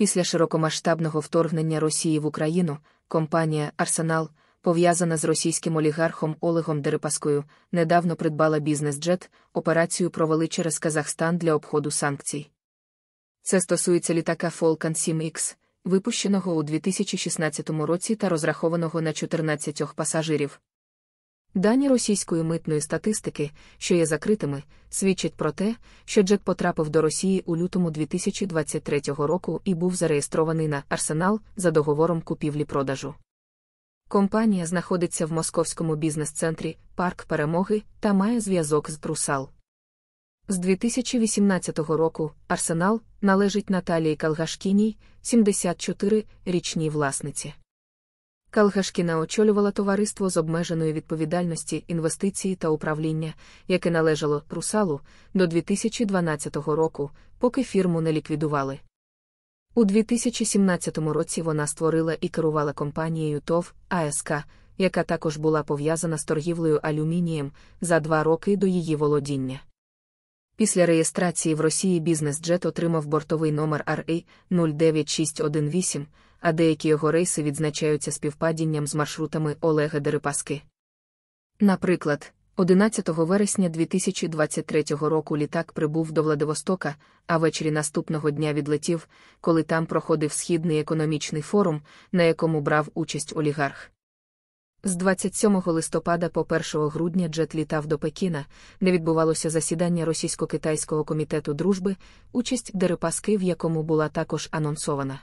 Після широкомасштабного вторгнення Росії в Україну компанія Арсенал, пов'язана з російським олігархом Олегом Дерипаскою, недавно придбала бізнес-джет, операцію провели через Казахстан для обходу санкцій. Це стосується літака Falcon 7X, випущеного у 2016 році та розрахованого на 14 пасажирів. Дані російської митної статистики, що є закритими, свідчать про те, що Джек потрапив до Росії у лютому 2023 року і був зареєстрований на арсенал за договором купівлі-продажу. Компанія знаходиться в московському бізнес-центрі Парк Перемоги та має зв'язок з Брусал. З 2018 року арсенал належить Наталії Калгашкіній, 74, річній власниці. Калгашкіна очолювала товариство з обмеженої відповідальності інвестиції та управління, яке належало Прусалу до 2012 року, поки фірму не ліквідували. У 2017 році вона створила і керувала компанією ТОВ АСК, яка також була пов'язана з торгівлею алюмінієм за два роки до її володіння. Після реєстрації в Росії бізнес джет отримав бортовий номер RA 09618 а деякі його рейси відзначаються співпадінням з маршрутами Олега Дерипаски. Наприклад, 11 вересня 2023 року літак прибув до Владивостока, а ввечері наступного дня відлетів, коли там проходив східний економічний форум, на якому брав участь олігарх. З 27 листопада по 1 грудня Джет літав до Пекіна, де відбувалося засідання Російсько-Китайського комітету дружби, участь Дерипаски, в якому була також анонсована.